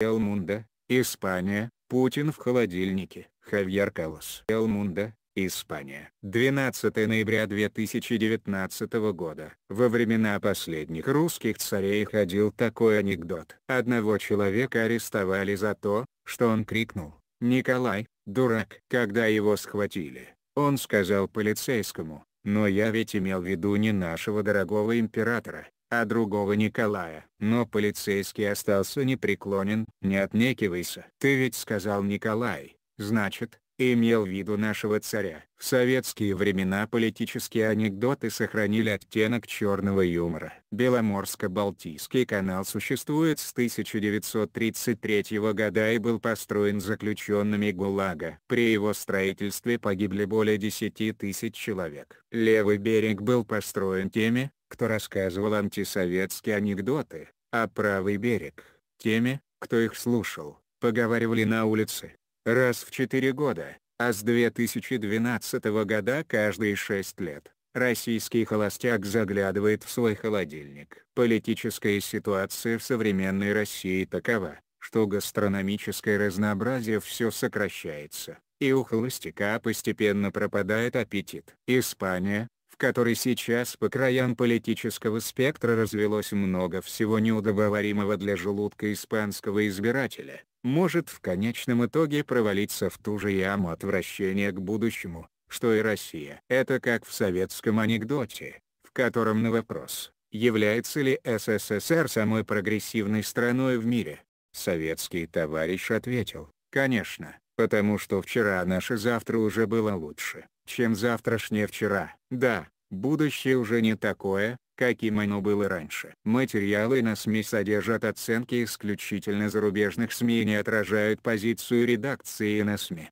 Элмунда, Испания, Путин в холодильнике. Хавьер Калос. Элмунда, Испания. 12 ноября 2019 года. Во времена последних русских царей ходил такой анекдот. Одного человека арестовали за то, что он крикнул «Николай, дурак!». Когда его схватили, он сказал полицейскому, но я ведь имел в виду не нашего дорогого императора а другого Николая. Но полицейский остался непреклонен. «Не отнекивайся. Ты ведь сказал Николай, значит, имел в виду нашего царя. В советские времена политические анекдоты сохранили оттенок черного юмора. Беломорско-Балтийский канал существует с 1933 года и был построен заключенными ГУЛАГа. При его строительстве погибли более 10 тысяч человек. Левый берег был построен теми, кто рассказывал антисоветские анекдоты, а правый берег, теми, кто их слушал, поговаривали на улице. Раз в четыре года, а с 2012 года каждые шесть лет, российский холостяк заглядывает в свой холодильник. Политическая ситуация в современной России такова, что гастрономическое разнообразие все сокращается, и у холостяка постепенно пропадает аппетит. Испания, которой сейчас по краям политического спектра развелось много всего неудобоваримого для желудка испанского избирателя, может в конечном итоге провалиться в ту же яму отвращения к будущему, что и Россия. Это как в советском анекдоте, в котором на вопрос, является ли СССР самой прогрессивной страной в мире, советский товарищ ответил, конечно, потому что вчера наше завтра уже было лучше чем завтрашнее вчера. Да, будущее уже не такое, каким оно было раньше. Материалы на СМИ содержат оценки исключительно зарубежных СМИ и не отражают позицию редакции на СМИ.